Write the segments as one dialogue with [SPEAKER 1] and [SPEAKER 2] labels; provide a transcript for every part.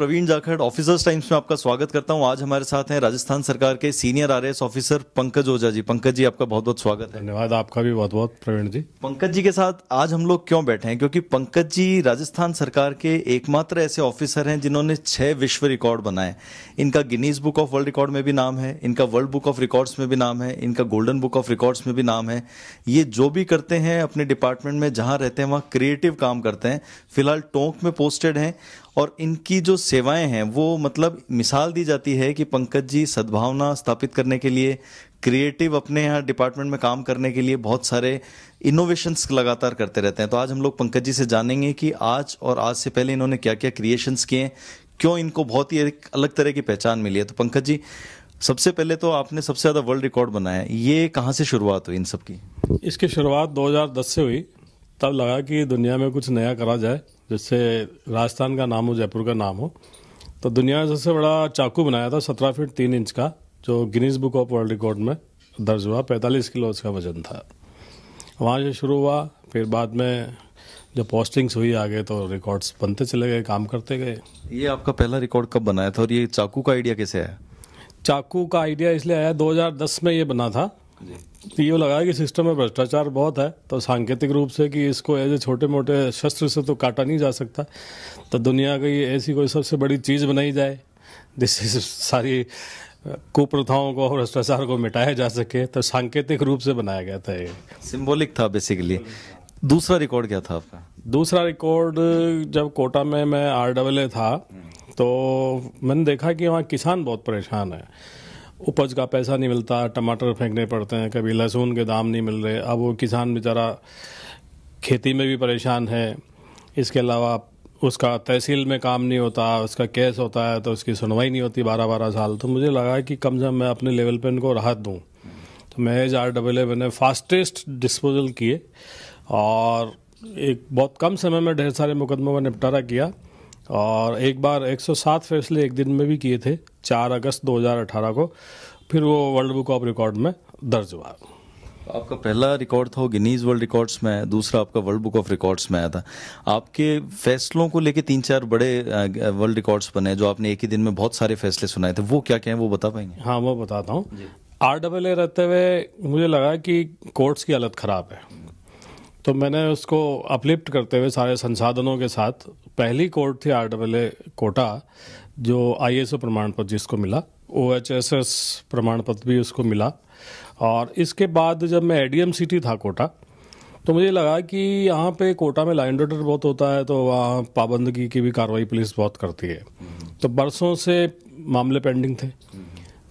[SPEAKER 1] Praveen Jakhar officers times में आपका स्वागत करता हूं आज हमारे साथ हैं राजस्थान सरकार के senior R officer Pankaj Ojha ji Pankaj ji आपका बहुत बहुत स्वागत है धन्यवाद आपका भी बहुत बहुत प्रवीण जी पंकज जी के साथ आज हम लोग क्यों बैठे हैं क्योंकि पंकज जी राजस्थान सरकार के एकमात्र ऐसे ऑफिसर हैं जिन्होंने छह विश्व रिकॉर्ड बनाए इनका Guinness book of world record में भी नाम है इनका वर्ल्ड बुक ऑफ रिकॉर्ड्स में भी नाम है इनका गोल्डन बुक ऑफ रिकॉर्ड्स में भी नाम है ये जो भी करते हैं अपने डिपार्टमेंट में जहां रहते हैं वहां क्रिएटिव काम करते हैं फिलहाल टोंक में पोस्टेड हैं और इनकी जो सेवाएं हैं वो मतलब मिसाल दी जाती है कि पंकज जी सद्भावना स्थापित करने के लिए क्रिएटिव अपने यहाँ डिपार्टमेंट में काम करने के लिए बहुत सारे इनोवेशंस लगातार करते रहते हैं तो आज हम लोग पंकज जी से जानेंगे कि आज और आज से पहले इन्होंने क्या क्या क्रिएशंस किए क्यों इनको बहुत ही एक अलग तरह की पहचान मिली है तो पंकज जी सबसे पहले तो आपने सबसे ज़्यादा वर्ल्ड रिकॉर्ड बनाया ये कहाँ से शुरुआत हुई इन सब की
[SPEAKER 2] इसकी शुरुआत 2010 से हुई तब लगा कि दुनिया में कुछ नया करा जाए जिससे राजस्थान का नाम हो जयपुर का नाम हो तो दुनिया में सबसे बड़ा चाकू बनाया था सत्रह फीट तीन इंच का जो Guinness book of world record में दर्ज हुआ पैंतालीस किलो उसका वजन था वहाँ से शुरू हुआ फिर बाद में जब पोस्टिंग्स हुई आगे तो रिकॉर्ड्स बनते चले गए काम करते गए
[SPEAKER 1] ये आपका पहला रिकॉर्ड कब बनाया था और ये चाकू का आइडिया कैसे आया
[SPEAKER 2] चाकू का आइडिया इसलिए आया 2010 में ये बना था तो ये लगा कि सिस्टम में भ्रष्टाचार बहुत है तो सांकेतिक रूप से कि इसको एज ए छोटे मोटे शस्त्र से तो काटा नहीं जा सकता तो दुनिया की ऐसी कोई सबसे बड़ी चीज़ बनाई जाए जिससे सारी कुप्रथाओं को भ्रष्टाचार को मिटाया जा सके तो सांकेतिक रूप से बनाया गया था ये
[SPEAKER 1] सिम्बोलिक था बेसिकली
[SPEAKER 2] दूसरा रिकॉर्ड क्या था आपका दूसरा रिकॉर्ड जब कोटा में मैं आर डबल ए था हम्म। तो मैंने देखा कि वहाँ किसान बहुत परेशान है उपज का पैसा नहीं मिलता टमाटर फेंकने पड़ते हैं कभी लहसुन के दाम नहीं मिल रहे अब वो किसान बेचारा खेती में भी परेशान है इसके अलावा उसका तहसील में काम नहीं होता उसका केस होता है तो उसकी सुनवाई नहीं होती बारह बारह साल तो मुझे लगा कि कम से कम मैं अपने लेवल पर इनको राहत दूँ तो मैं एज आर डबल ए मैंने फास्टेस्ट डिस्पोजल किए और एक बहुत कम समय में ढेर सारे मुकदमों का निपटारा किया और एक बार 107 फैसले एक दिन में भी किए थे 4 अगस्त 2018 को फिर वो वर्ल्ड बुक ऑफ रिकॉर्ड में दर्ज हुआ
[SPEAKER 1] आपका पहला रिकॉर्ड था गिनीज वर्ल्ड रिकॉर्ड्स में दूसरा आपका वर्ल्ड बुक ऑफ रिकॉर्ड्स में आया था आपके फैसलों को लेके तीन चार बड़े वर्ल्ड रिकॉर्ड्स बने जो आपने एक ही दिन में बहुत सारे फैसले सुनाए थे वो क्या क्या है वो बता पाएंगे हाँ मैं बताता हूँ
[SPEAKER 2] आर डबल ए रहते हुए मुझे लगा कि कोर्ट्स की हालत ख़राब है तो मैंने उसको अपलिफ्ट करते हुए सारे संसाधनों के साथ पहली कोर्ट थी आर ए कोटा जो आई एस ओ प्रमाण पत्र जिसको मिला ओ एच एस एस प्रमाण पत्र भी उसको मिला और इसके बाद जब मैं ए डी एम टी था कोटा तो मुझे लगा कि यहाँ पे कोटा में लाइन डॉटर बहुत होता है तो वहाँ पाबंदगी की भी कार्रवाई पुलिस बहुत करती है तो बरसों से मामले पेंडिंग थे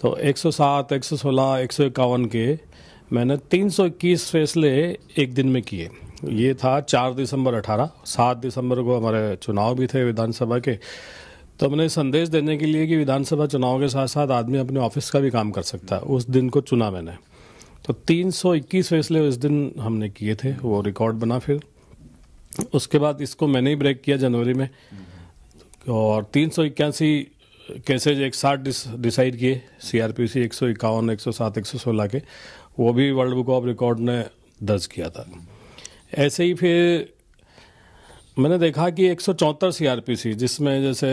[SPEAKER 2] तो 107, 116, 151 के मैंने 321 फैसले एक दिन में किए ये था चार दिसंबर अठारह सात दिसंबर को हमारे चुनाव भी थे विधानसभा के तो हमने संदेश देने के लिए कि विधानसभा चुनाव के साथ साथ आदमी अपने ऑफिस का भी काम कर सकता है उस दिन को चुना मैंने तो 321 फैसले उस दिन हमने किए थे वो रिकॉर्ड बना फिर उसके बाद इसको मैंने ही ब्रेक किया जनवरी में और तीन सौ इक्यासी केसेज एक साठ डिसाइड किए सी आर पी सी एक सौ इक्यावन एक सौ सात एक सौ सोलह के वो भी वर्ल्ड बुक ऑफ रिकॉर्ड ने दर्ज किया था ऐसे ही फिर मैंने देखा कि एक सौ चौहत्तर सी आर पी सी जिसमें जैसे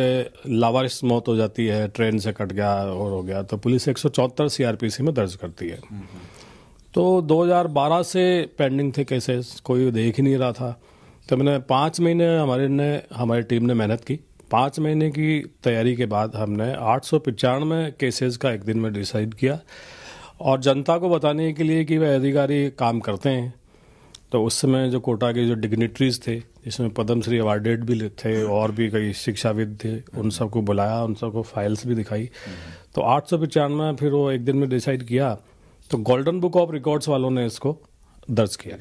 [SPEAKER 2] लावारिश मौत हो जाती है ट्रेन से कट गया और हो गया तो पुलिस एक सौ चौहत्तर सी आर पी सी में दर्ज करती है तो 2012 से पेंडिंग थे केसेस कोई देख ही नहीं रहा था तो मैंने पाँच महीने हमारे ने हमारी टीम ने मेहनत की पाँच महीने की तैयारी के बाद हमने आठ सौ केसेस का एक दिन में डिसाइड किया और जनता को बताने के लिए कि वह अधिकारी काम करते हैं तो उस समय जो कोटा के जो डिग्नेटरीज थे जिसमें पद्मश्री अवार्डेड भी थे हम्म। और भी कई शिक्षाविद थे हम्म। उन सबको बुलाया उन सबको फाइल्स भी दिखाई हम्म। तो आठ सौ पचानवे फिर वो एक दिन में डिसाइड किया तो गोल्डन बुक ऑफ रिकॉर्ड्स वालों ने इसको दर्ज किया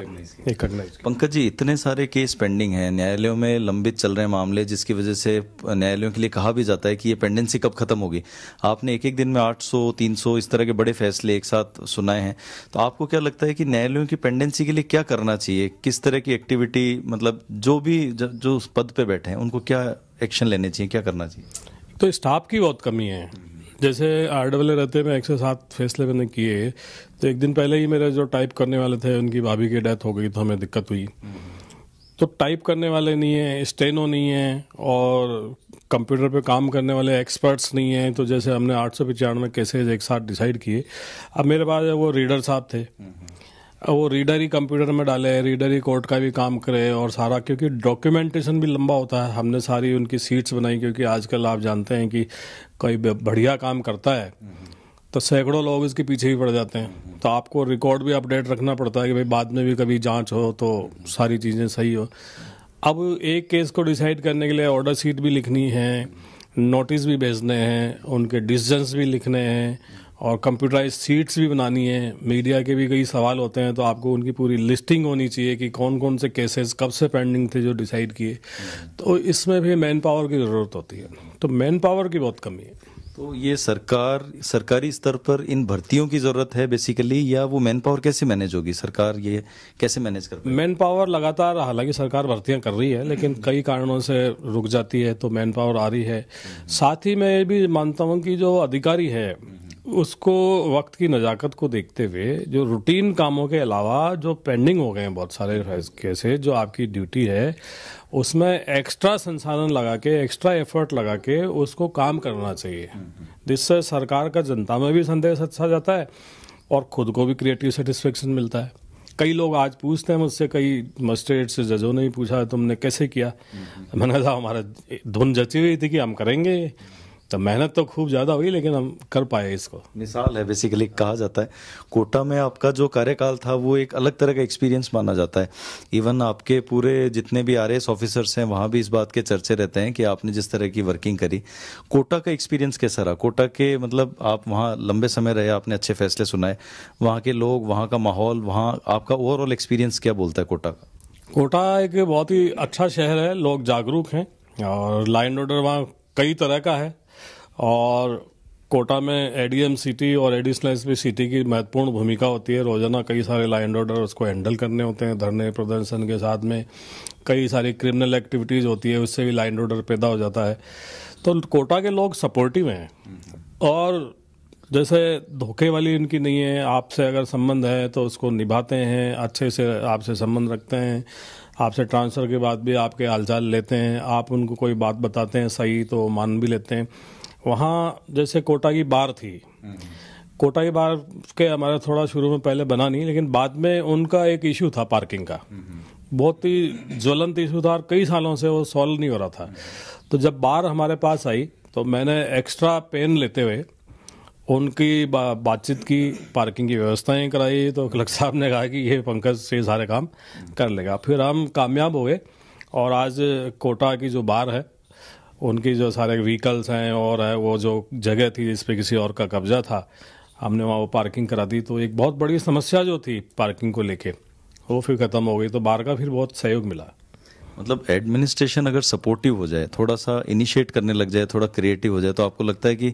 [SPEAKER 1] पंकज जी इतने सारे केस पेंडिंग हैं न्यायालयों में लंबित चल रहे मामले जिसकी वजह से न्यायालयों के लिए कहा भी जाता है कि ये पेंडेंसी कब खत्म होगी आपने एक एक दिन में 800 300 इस तरह के बड़े फैसले एक साथ सुनाए हैं तो आपको क्या लगता है कि न्यायालयों की पेंडेंसी के लिए क्या करना चाहिए किस तरह की एक्टिविटी मतलब जो भी जो पद पर बैठे हैं उनको क्या एक्शन लेने चाहिए क्या करना चाहिए तो स्टाफ की बहुत कमी है
[SPEAKER 2] जैसे आर डबल रहते में एक सौ सात फैसले मैंने किए तो एक दिन पहले ही मेरे जो टाइप करने वाले थे उनकी भाभी की डेथ हो गई तो हमें दिक्कत हुई तो टाइप करने वाले नहीं हैं स्टेनो नहीं हैं और कंप्यूटर पे काम करने वाले एक्सपर्ट्स नहीं हैं तो जैसे हमने आठ सौ पचानवे केसेज एक साथ डिसाइड किए अब मेरे पास वो रीडर साहब थे वो रीडर ही कंप्यूटर में डाले रीडर ही कोर्ट का भी काम करे और सारा क्योंकि डॉक्यूमेंटेशन भी लंबा होता है हमने सारी उनकी सीट्स बनाई क्योंकि आजकल आप जानते हैं कि कोई बढ़िया काम करता है तो सैकड़ों लोग इसके पीछे भी पड़ जाते हैं तो आपको रिकॉर्ड भी अपडेट रखना पड़ता है कि भाई बाद में भी कभी जाँच हो तो सारी चीज़ें सही हो अब एक केस को डिसाइड करने के लिए ऑर्डर सीट भी लिखनी है नोटिस भी भेजने हैं उनके डिसीजन भी लिखने हैं और कंप्यूटराइज सीट्स भी बनानी है मीडिया के भी कई सवाल होते हैं तो आपको उनकी पूरी लिस्टिंग होनी चाहिए कि कौन कौन से केसेस कब से पेंडिंग थे जो डिसाइड किए तो इसमें भी मैन पावर की ज़रूरत होती है तो मैन पावर की बहुत कमी है
[SPEAKER 1] तो ये सरकार सरकारी स्तर पर इन भर्तियों की ज़रूरत है बेसिकली या वो मैन पावर कैसे मैनेज होगी सरकार ये कैसे मैनेज कर मैन पावर
[SPEAKER 2] लगातार हालांकि सरकार भर्तियां कर रही है लेकिन कई कारणों से रुक जाती है तो मैन पावर आ रही है साथ ही मैं ये भी मानता हूँ कि जो अधिकारी है उसको वक्त की नज़ाकत को देखते हुए जो रूटीन कामों के अलावा जो पेंडिंग हो गए हैं बहुत सारे केसेस जो आपकी ड्यूटी है उसमें एक्स्ट्रा संसाधन लगा के एक्स्ट्रा एफर्ट लगा के उसको काम करना चाहिए जिससे सरकार का जनता में भी संदेश अच्छा जाता है और खुद को भी क्रिएटिव सेटिस्फेक्शन मिलता है कई लोग आज पूछते हैं मुझसे कई मजिस्ट्रेट से जजों ने भी पूछा तुमने कैसे किया मैंने कहा हमारा धुन जची हुई थी कि हम
[SPEAKER 1] करेंगे तो मेहनत तो खूब ज़्यादा हुई लेकिन हम कर पाए इसको मिसाल है बेसिकली कहा जाता है कोटा में आपका जो कार्यकाल था वो एक अलग तरह का एक्सपीरियंस माना जाता है इवन आपके पूरे जितने भी आर ऑफिसर्स हैं वहाँ भी इस बात के चर्चे रहते हैं कि आपने जिस तरह की वर्किंग करी कोटा का एक्सपीरियंस कैसा रहा कोटा के मतलब आप वहाँ लंबे समय रहे आपने अच्छे फैसले सुनाए वहाँ के लोग वहाँ का माहौल वहाँ आपका ओवरऑल एक्सपीरियंस क्या बोलता है कोटा का
[SPEAKER 2] कोटा एक बहुत ही अच्छा शहर है लोग जागरूक हैं और लाइन ऑर्डर वहाँ कई तरह का है और कोटा में एडीएम सिटी और एडिशनल एसपी सिटी की महत्वपूर्ण भूमिका होती है रोजाना कई सारे लाइन एंड ऑर्डर उसको हैंडल करने होते हैं धरने प्रदर्शन के साथ में कई सारी क्रिमिनल एक्टिविटीज़ होती है उससे भी लाइन एंड ऑर्डर पैदा हो जाता है तो कोटा के लोग सपोर्टिव हैं और जैसे धोखे वाली इनकी नहीं है आपसे अगर संबंध है तो उसको निभाते हैं अच्छे से आपसे संबंध रखते हैं आपसे ट्रांसफ़र के बाद भी आपके हालचाल लेते हैं आप उनको कोई बात बताते हैं सही तो मान भी लेते हैं वहाँ जैसे कोटा की बार थी कोटा की बार के हमारा थोड़ा शुरू में पहले बना नहीं लेकिन बाद में उनका एक इशू था पार्किंग का बहुत ही ज्वलंत इशू था और कई सालों से वो सॉल्व नहीं हो रहा था तो जब बार हमारे पास आई तो मैंने एक्स्ट्रा पेन लेते हुए उनकी बा, बातचीत की पार्किंग की व्यवस्थाएं कराई तो क्लर्क साहब ने कहा कि ये पंकज से सारे काम कर लेगा फिर हम कामयाब हुए और आज कोटा की जो बार है उनकी जो सारे व्हीकल्स हैं और है वो जो जगह थी जिस पे किसी और का कब्जा था हमने वहाँ वो पार्किंग करा दी तो एक बहुत बड़ी समस्या जो थी पार्किंग को लेके वो फिर ख़त्म हो गई तो बार का फिर बहुत
[SPEAKER 1] सहयोग मिला मतलब एडमिनिस्ट्रेशन अगर सपोर्टिव हो जाए थोड़ा सा इनिशिएट करने लग जाए थोड़ा क्रिएटिव हो जाए तो आपको लगता है कि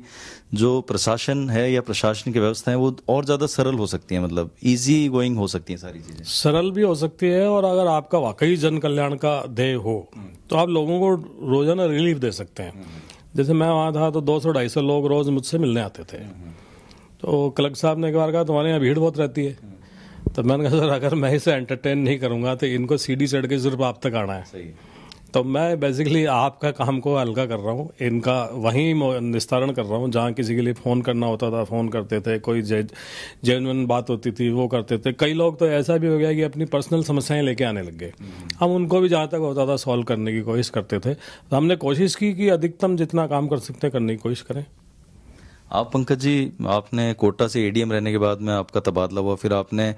[SPEAKER 1] जो प्रशासन है या प्रशासन की व्यवस्था है वो और ज़्यादा सरल हो सकती है मतलब ईजी गोइंग हो सकती है सारी चीज़ें
[SPEAKER 2] सरल भी हो सकती है और अगर आपका वाकई जन कल्याण का ध्येय हो तो आप लोगों को रोजाना रिलीफ दे सकते हैं जैसे मैं वहाँ था तो दो सौ ढाई सौ लोग रोज़ मुझसे मिलने आते थे तो कलेक्टर साहब ने एक बार कहा तुम्हारे यहाँ भीड़ बहुत रहती है तो मैंने कहा सर अगर मैं इसे एंटरटेन नहीं करूँगा तो इनको सीढ़ी चढ़ के सिर्फ आप तक आना है सही तो मैं बेसिकली आपका काम को हल्का कर रहा हूँ इनका वहीं निस्तारण कर रहा हूँ जहाँ किसी के लिए फ़ोन करना होता था फ़ोन करते थे कोई जे बात होती थी वो करते थे कई लोग तो ऐसा भी हो गया कि अपनी पर्सनल समस्याएं लेके आने लग गए हम्म। हम उनको भी जहाँ तक होता था सॉल्व करने की कोशिश करते थे तो हमने कोशिश की कि अधिकतम जितना काम कर सकते करने की कोशिश करें
[SPEAKER 1] आप पंकज जी आपने कोटा से एडीएम रहने के बाद में आपका तबादला हुआ फिर आपने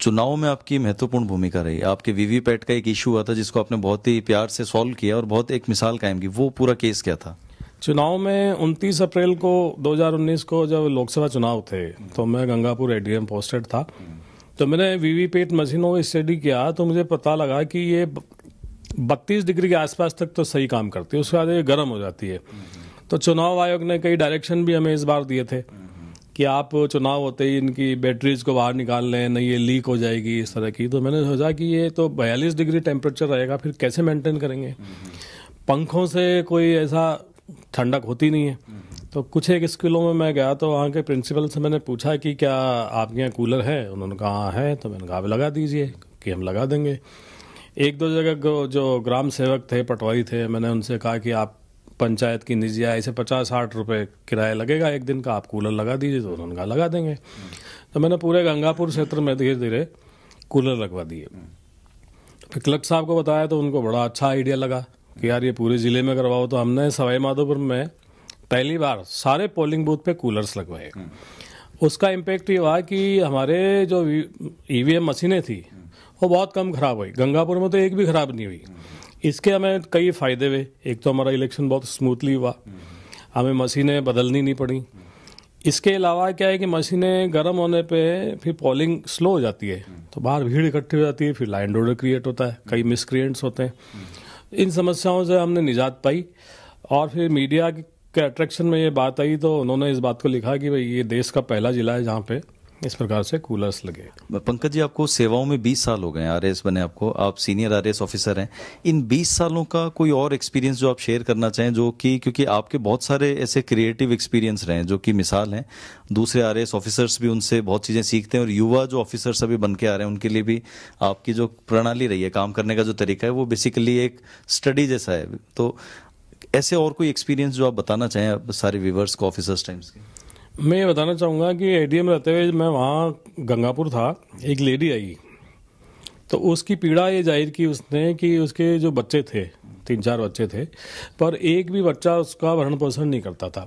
[SPEAKER 1] चुनाव में आपकी महत्वपूर्ण भूमिका रही आपके वीवीपैट का एक इशू हुआ था जिसको आपने बहुत ही प्यार से सॉल्व किया और बहुत एक मिसाल कायम की वो पूरा केस क्या था
[SPEAKER 2] चुनाव में 29 अप्रैल को 2019 को जब लोकसभा चुनाव थे तो मैं गंगापुर एडीएम पोस्टेड था तो मैंने वीवीपैट मशीनों को स्टडी किया तो मुझे पता लगा कि ये बत्तीस डिग्री के आसपास तक तो सही काम करती है उसके बाद ये गर्म हो जाती है तो चुनाव आयोग ने कई डायरेक्शन भी हमें इस बार दिए थे कि आप चुनाव होते ही इनकी बैटरीज को बाहर निकाल लें नहीं ये लीक हो जाएगी इस तरह की तो मैंने सोचा कि ये तो बयालीस डिग्री टेम्परेचर रहेगा फिर कैसे मेंटेन करेंगे पंखों से कोई ऐसा ठंडक होती नहीं है तो कुछ एक स्कूलों में मैं गया तो वहाँ के प्रिंसिपल से मैंने पूछा कि क्या आपके यहाँ कूलर है उन्होंने कहा हाँ, है तो मैंने कहा लगा दीजिए कि हम लगा देंगे एक दो जगह जो ग्राम सेवक थे पटवारी थे मैंने उनसे कहा कि आप पंचायत की निजी आय से पचास साठ रुपये किराया लगेगा एक दिन का आप कूलर लगा दीजिए तो उन्होंने कहा लगा देंगे तो मैंने पूरे गंगापुर क्षेत्र में धीरे धीरे कूलर लगवा दिए फिर क्लर्क साहब को बताया तो उनको बड़ा अच्छा आइडिया लगा कि यार ये पूरे ज़िले में करवाओ तो हमने सवाईमाधोपुर में पहली बार सारे पोलिंग बूथ पे कूलर्स लगवाए उसका इम्पेक्ट ये हुआ कि हमारे जो ई मशीनें थी वो बहुत कम खराब हुई गंगापुर में तो एक भी खराब नहीं हुई इसके हमें कई फ़ायदे हुए एक तो हमारा इलेक्शन बहुत स्मूथली हुआ हमें मशीनें बदलनी नहीं पड़ी इसके अलावा क्या है कि मशीनें गर्म होने पे फिर पॉलिंग स्लो हो जाती है तो बाहर भीड़ इकट्ठी हो जाती है फिर लाइन ऑर्डर क्रिएट होता है कई मिसक्रिएंट्स होते हैं इन समस्याओं से हमने निजात पाई और फिर मीडिया के अट्रैक्शन में ये बात आई तो उन्होंने इस बात को लिखा कि भाई ये देश का पहला जिला है जहाँ पे इस
[SPEAKER 1] प्रकार से कूलर्स लगे पंकज जी आपको सेवाओं में 20 साल हो गए आर बने आपको आप सीनियर आर ऑफिसर हैं इन 20 सालों का कोई और एक्सपीरियंस जो आप शेयर करना चाहें जो कि क्योंकि आपके बहुत सारे ऐसे क्रिएटिव एक्सपीरियंस रहे हैं जो कि मिसाल हैं दूसरे आर ऑफिसर्स भी उनसे बहुत चीज़ें सीखते हैं और युवा जो ऑफिसर्स अभी बन के आ रहे हैं उनके लिए भी आपकी जो प्रणाली रही है काम करने का जो तरीका है वो बेसिकली एक स्टडी जैसा है तो ऐसे और कोई एक्सपीरियंस जो आप बताना चाहें सारे व्यूवर्स को ऑफिसर्स टाइम्स के
[SPEAKER 2] मैं ये बताना चाहूँगा कि एडीएम रहते हुए मैं वहाँ गंगापुर था एक लेडी आई तो उसकी पीड़ा ये जाहिर की उसने कि उसके जो बच्चे थे तीन चार बच्चे थे पर एक भी बच्चा उसका भरण पोषण नहीं करता था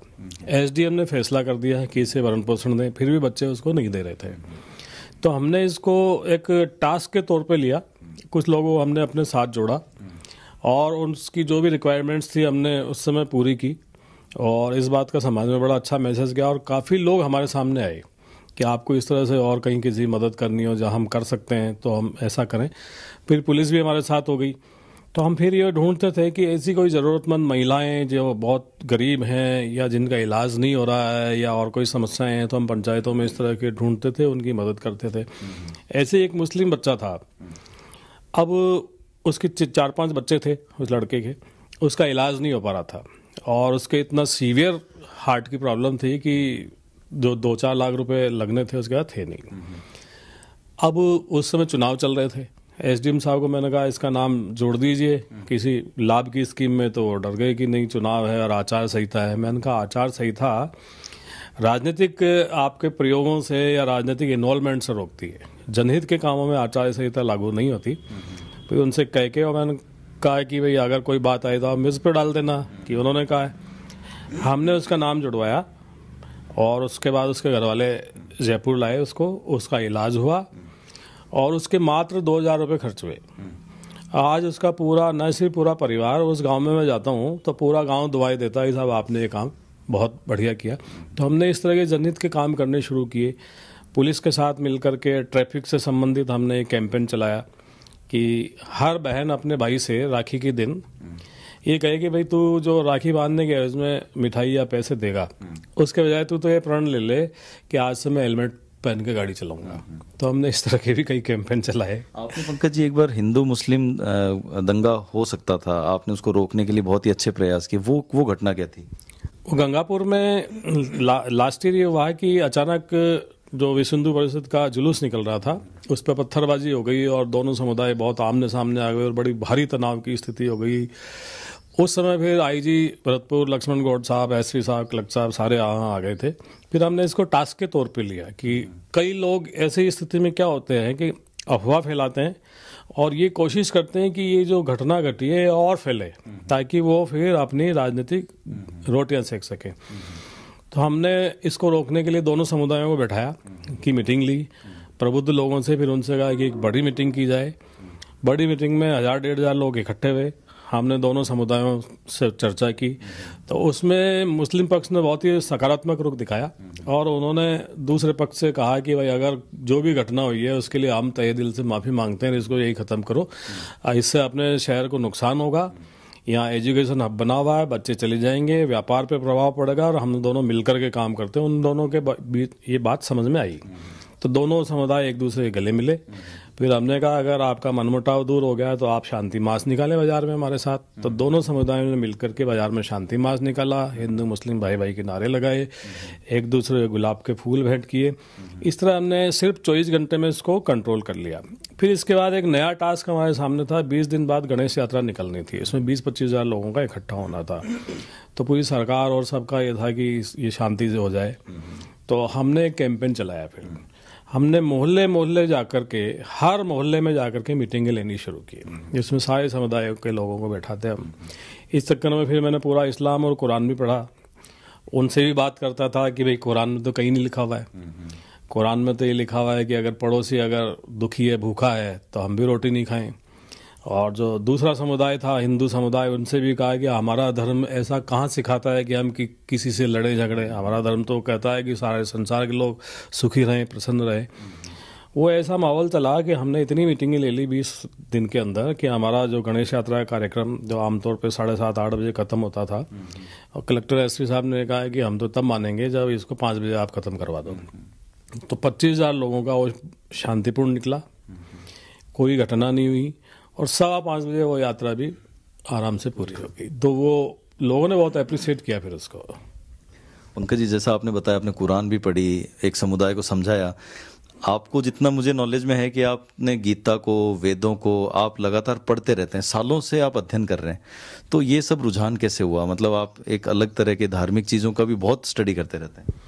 [SPEAKER 2] एसडीएम ने फैसला कर दिया कि इसे भरण पोषण दें फिर भी बच्चे उसको नहीं दे रहे थे तो हमने इसको एक टास्क के तौर पे लिया कुछ लोगों को हमने अपने साथ जोड़ा और उसकी जो भी रिक्वायरमेंट्स थी हमने उस समय पूरी की और इस बात का समाज में बड़ा अच्छा मैसेज गया और काफ़ी लोग हमारे सामने आए कि आपको इस तरह से और कहीं किसी मदद करनी हो जहाँ हम कर सकते हैं तो हम ऐसा करें फिर पुलिस भी हमारे साथ हो गई तो हम फिर ये ढूंढते थे कि ऐसी कोई ज़रूरतमंद महिलाएं जो बहुत गरीब हैं या जिनका इलाज नहीं हो रहा है या और कोई समस्याएं हैं तो हम पंचायतों में इस तरह के ढूंढते थे उनकी मदद करते थे ऐसे एक मुस्लिम बच्चा था अब उसके चार पांच बच्चे थे उस लड़के के उसका इलाज नहीं हो पा रहा था और उसके इतना सीवियर हार्ट की प्रॉब्लम थी कि जो दो चार लाख रुपए लगने थे उसके बाद थे नहीं अब उस समय चुनाव चल रहे थे एस साहब को मैंने कहा इसका नाम जोड़ दीजिए किसी लाभ की स्कीम में तो डर गए कि नहीं चुनाव है और आचार संहिता है मैंने कहा आचार संहिता राजनीतिक आपके प्रयोगों से या राजनीतिक इन्वॉल्वमेंट से रोकती है जनहित के कामों में आचार संहिता लागू नहीं होती फिर तो उनसे कह के और मैंने कहा है कि भाई अगर कोई बात आई तो आप म्यूज़ पर डाल देना कि उन्होंने कहा है हमने उसका नाम जुड़वाया और उसके बाद उसके घर वाले जयपुर लाए उसको उसका इलाज हुआ और उसके मात्र दो हज़ार रुपये खर्च हुए आज उसका पूरा न सिर्फ पूरा परिवार उस गांव में मैं जाता हूँ तो पूरा गांव दुआई देता है साहब आपने ये काम बहुत बढ़िया किया तो हमने इस तरह के जनहित के काम करने शुरू किए पुलिस के साथ मिलकर के ट्रैफिक से संबंधित हमने कैंपेन चलाया कि हर बहन अपने भाई से राखी के दिन ये कहे कि भाई तू जो राखी बांधने गया उसमें मिठाई या पैसे देगा उसके बजाय तू तो ये प्रण ले ले कि आज से मैं हेलमेट पहन के गाड़ी चलाऊंगा तो हमने इस तरह के भी कई कैंपेन चलाए
[SPEAKER 1] आपने पंकज जी एक बार हिंदू मुस्लिम दंगा हो सकता था आपने उसको रोकने के लिए बहुत ही अच्छे प्रयास किए वो वो घटना क्या थी
[SPEAKER 2] गंगापुर में ला, लास्ट ईयर ये हुआ कि अचानक जो विसुंधु परिषद का जुलूस निकल रहा था उस पर पत्थरबाजी हो गई और दोनों समुदाय बहुत आमने सामने आ गए और बड़ी भारी तनाव की स्थिति हो गई उस समय फिर आईजी भरतपुर लक्ष्मण गौड साहब एस पी साहब कलेक्टर साहब सारे यहाँ आ गए थे फिर हमने इसको टास्क के तौर पे लिया कि कई लोग ऐसी स्थिति में क्या होते हैं कि अफवाह फैलाते हैं और ये कोशिश करते हैं कि ये जो घटना घटी है और फैले ताकि वो फिर अपनी राजनीतिक रोटियां सेक सकें तो हमने इसको रोकने के लिए दोनों समुदायों को बैठाया की मीटिंग ली प्रबुद्ध लोगों से फिर उनसे कहा कि एक बड़ी मीटिंग की जाए बड़ी मीटिंग में हज़ार डेढ़ हज़ार लोग इकट्ठे हुए हमने दोनों समुदायों से चर्चा की तो उसमें मुस्लिम पक्ष ने बहुत ही सकारात्मक रुख दिखाया और उन्होंने दूसरे पक्ष से कहा कि भाई अगर जो भी घटना हुई है उसके लिए हम तय दिल से माफ़ी मांगते हैं इसको यही ख़त्म करो इससे अपने शहर को नुकसान होगा यहाँ एजुकेशन हब बना हुआ है बच्चे चले जाएंगे व्यापार पे प्रभाव पड़ेगा और हम दोनों मिलकर के काम करते हैं उन दोनों के बीच ये बात समझ में आई तो दोनों समुदाय एक दूसरे के गले मिले फिर हमने कहा अगर आपका मनमुटाव दूर हो गया तो आप शांति मास निकालें बाजार में हमारे साथ तो हम्म। दोनों समुदायों ने मिलकर के बाजार में शांति मास निकाला हिंदू मुस्लिम भाई भाई के नारे लगाए हम्म। एक दूसरे के गुलाब के फूल भेंट किए हम्म। इस तरह हमने सिर्फ चौबीस घंटे में इसको कंट्रोल कर लिया फिर इसके बाद एक नया टास्क हमारे सामने था बीस दिन बाद गणेश यात्रा निकलनी थी इसमें बीस पच्चीस हज़ार लोगों का इकट्ठा होना था तो पूरी सरकार और सबका यह था कि ये शांति से हो जाए तो हमने एक कैंपेन चलाया फिर हमने मोहल्ले मोहल्ले जा कर के हर मोहल्ले में जा कर के मीटिंगें लेनी शुरू की हम्म। जिसमें सारे समुदायों के लोगों को बैठाते हम इस चक्कर में फिर मैंने पूरा इस्लाम और कुरान भी पढ़ा उनसे भी बात करता था कि भाई कुरान में तो कहीं नहीं लिखा हुआ है हम्म। कुरान में तो ये लिखा हुआ है कि अगर पड़ोसी अगर दुखी है भूखा है तो हम भी रोटी नहीं खाएं और जो दूसरा समुदाय था हिंदू समुदाय उनसे भी कहा कि हमारा धर्म ऐसा कहाँ सिखाता है कि हम कि, किसी से लड़ें झगड़े हमारा धर्म तो कहता है कि सारे संसार के लोग सुखी रहें प्रसन्न रहें वो ऐसा माहौल चला कि हमने इतनी मीटिंगें ले ली बीस दिन के अंदर कि हमारा जो गणेश यात्रा का कार्यक्रम जो आमतौर पर साढ़े सात आठ बजे ख़त्म होता था और कलेक्टर एस साहब ने कहा कि हम तो तब मानेंगे जब इसको पाँच बजे आप ख़त्म करवा दो तो पच्चीस हज़ार लोगों का वो शांतिपूर्ण निकला कोई घटना नहीं हुई और सवा पाँच बजे वो यात्रा भी आराम से पूरी हो गई तो वो लोगों ने बहुत अप्रिशिएट किया फिर उसको
[SPEAKER 1] पंकज जी जैसा आपने बताया आपने कुरान भी पढ़ी एक समुदाय को समझाया आपको जितना मुझे नॉलेज में है कि आपने गीता को वेदों को आप लगातार पढ़ते रहते हैं सालों से आप अध्ययन कर रहे हैं तो ये सब रुझान कैसे हुआ मतलब आप एक अलग तरह के धार्मिक चीज़ों का भी बहुत स्टडी करते रहते हैं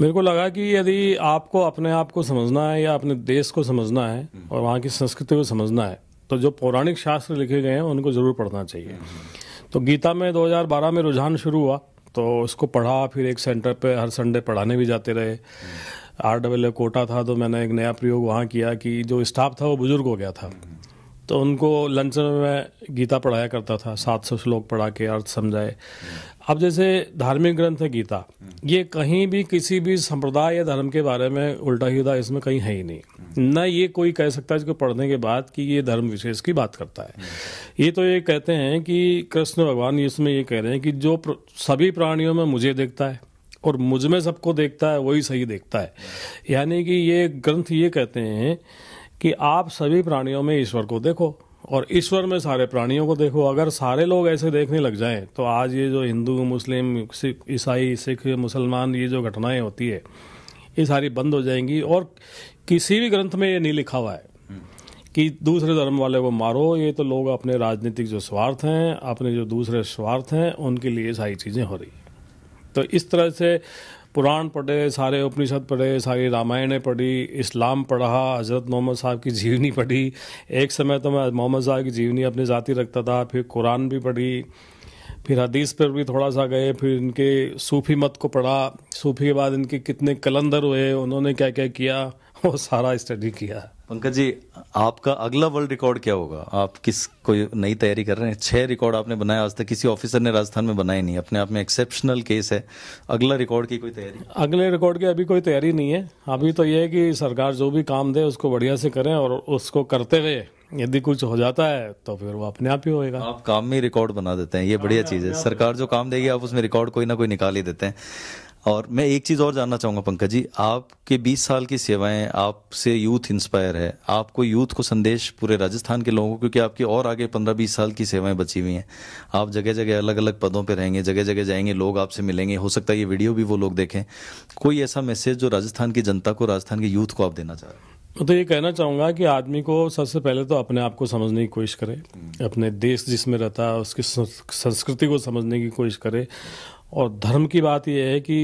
[SPEAKER 2] मेरे को लगा कि यदि आपको अपने आप को समझना है या अपने देश को समझना है और वहाँ की संस्कृति को समझना है तो जो पौराणिक शास्त्र लिखे गए हैं उनको ज़रूर पढ़ना चाहिए तो गीता में 2012 में रुझान शुरू हुआ तो उसको पढ़ा फिर एक सेंटर पे हर संडे पढ़ाने भी जाते रहे आर डब्ल्यू कोटा था तो मैंने एक नया प्रयोग वहाँ किया कि जो स्टाफ था वो बुज़ुर्ग हो गया था तो उनको लंच में मैं गीता पढ़ाया करता था सात सौ श्लोक पढ़ा के अर्थ समझाए अब जैसे धार्मिक ग्रंथ है गीता ये कहीं भी किसी भी संप्रदाय या धर्म के बारे में उल्टा सीधा इसमें कहीं है ही नहीं न ये कोई कह सकता है इसको पढ़ने के बाद कि ये धर्म विशेष की बात करता है ये तो ये कहते हैं कि कृष्ण भगवान इसमें ये कह रहे हैं कि जो प्र, सभी प्राणियों में मुझे देखता है और मुझ में सबको देखता है वही सही देखता है यानी कि ये ग्रंथ ये कहते हैं कि आप सभी प्राणियों में ईश्वर को देखो और ईश्वर में सारे प्राणियों को देखो अगर सारे लोग ऐसे देखने लग जाएं तो आज ये जो हिंदू मुस्लिम सिख ईसाई सिख मुसलमान ये जो घटनाएं होती है ये सारी बंद हो जाएंगी और किसी भी ग्रंथ में ये नहीं लिखा हुआ है कि दूसरे धर्म वाले को मारो ये तो लोग अपने राजनीतिक जो स्वार्थ हैं अपने जो दूसरे स्वार्थ हैं उनके लिए सारी चीज़ें हो रही है तो इस तरह से पुराण पढ़े सारे उपनिषद पढ़े सारी रामायणें पढ़ी इस्लाम पढ़ा हज़रत मोहम्मद साहब की जीवनी पढ़ी एक समय तो मैं मोहम्मद साहब की जीवनी अपनी ज़ाती रखता था फिर कुरान भी पढ़ी फिर हदीस पर भी थोड़ा सा गए फिर इनके सूफ़ी मत को पढ़ा सूफ़ी के बाद इनके कितने कलंदर हुए उन्होंने क्या क्या किया वो सारा स्टडी किया
[SPEAKER 1] पंकज जी आपका अगला वर्ल्ड रिकॉर्ड क्या होगा आप किस कोई नई तैयारी कर रहे हैं छह रिकॉर्ड आपने बनाया आज तक किसी ऑफिसर ने राजस्थान में बनाए नहीं अपने आप में एक्सेप्शनल केस है अगला रिकॉर्ड की कोई तैयारी
[SPEAKER 2] अगले रिकॉर्ड की अभी कोई तैयारी नहीं है अभी तो ये है कि सरकार जो भी काम दे उसको बढ़िया से करें और उसको करते हुए यदि कुछ हो जाता है तो फिर वो अपने आप ही होएगा आप
[SPEAKER 1] काम में रिकॉर्ड बना देते हैं ये बढ़िया हाँ, चीज़ है सरकार जो काम देगी आप उसमें रिकॉर्ड कोई ना कोई निकाल ही देते हैं और मैं एक चीज़ और जानना चाहूँगा पंकज जी आपके 20 साल की सेवाएं आपसे यूथ इंस्पायर है आपको यूथ को संदेश पूरे राजस्थान के लोगों को क्योंकि आपकी और आगे 15-20 साल की सेवाएं बची हुई हैं आप जगह जगह अलग अलग पदों पर रहेंगे जगह जगह जाएंगे लोग आपसे मिलेंगे हो सकता है ये वीडियो भी वो लोग देखें कोई ऐसा मैसेज जो राजस्थान की जनता को राजस्थान के यूथ को आप देना चाह रहे हैं
[SPEAKER 2] तो ये कहना चाहूँगा कि आदमी को सबसे पहले तो अपने आप को समझने की कोशिश करे हम्म। अपने देश जिसमें रहता है उसकी संस्कृति को समझने की कोशिश करे और धर्म की बात यह है कि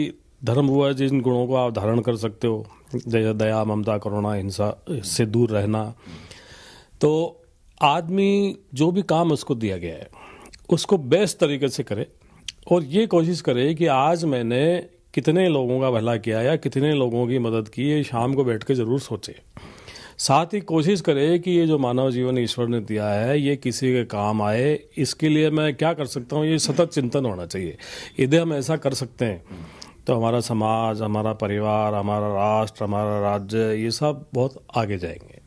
[SPEAKER 2] धर्म हुआ जिन गुणों को आप धारण कर सकते हो जैसे दया ममता करुणा हिंसा से दूर रहना तो आदमी जो भी काम उसको दिया गया है उसको बेस्ट तरीके से करे और ये कोशिश करे कि आज मैंने कितने लोगों का भला किया या कितने लोगों की मदद की ये शाम को बैठ के ज़रूर सोचे साथ ही कोशिश करें कि ये जो मानव जीवन ईश्वर ने दिया है ये किसी के काम आए इसके लिए मैं क्या कर सकता हूँ ये सतत चिंतन होना चाहिए यदि हम ऐसा कर सकते हैं तो हमारा समाज हमारा परिवार हमारा राष्ट्र हमारा राज्य ये सब बहुत आगे जाएंगे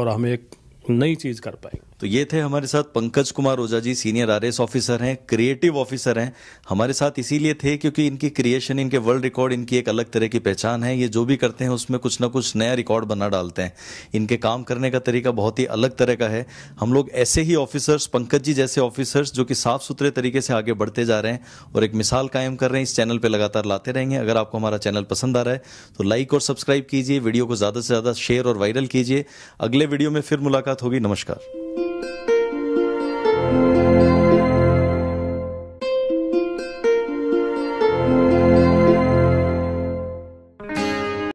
[SPEAKER 2] और हम एक नई चीज़ कर पाएंगे
[SPEAKER 1] तो ये थे हमारे साथ Pankaj Kumar Ojha ji senior R officer हैं क्रिएटिव ऑफिसर हैं हमारे साथ इसीलिए थे क्योंकि इनकी क्रिएशन इनके वर्ल्ड रिकॉर्ड इनकी एक अलग तरह की पहचान है ये जो भी करते हैं उसमें कुछ ना कुछ नया रिकॉर्ड बना डालते हैं इनके काम करने का तरीका बहुत ही अलग तरह का है हम लोग ऐसे ही ऑफिसर्स पंकज जी जैसे ऑफिसर्स जो कि साफ सुथरे तरीके से आगे बढ़ते जा रहे हैं और एक मिसाल कायम कर रहे हैं इस चैनल पर लगातार लाते रहेंगे अगर आपको हमारा चैनल पसंद आ रहा है तो लाइक और सब्सक्राइब कीजिए वीडियो को ज़्यादा से ज़्यादा शेयर और वायरल कीजिए अगले वीडियो में फिर मुलाकात होगी नमस्कार Thank you.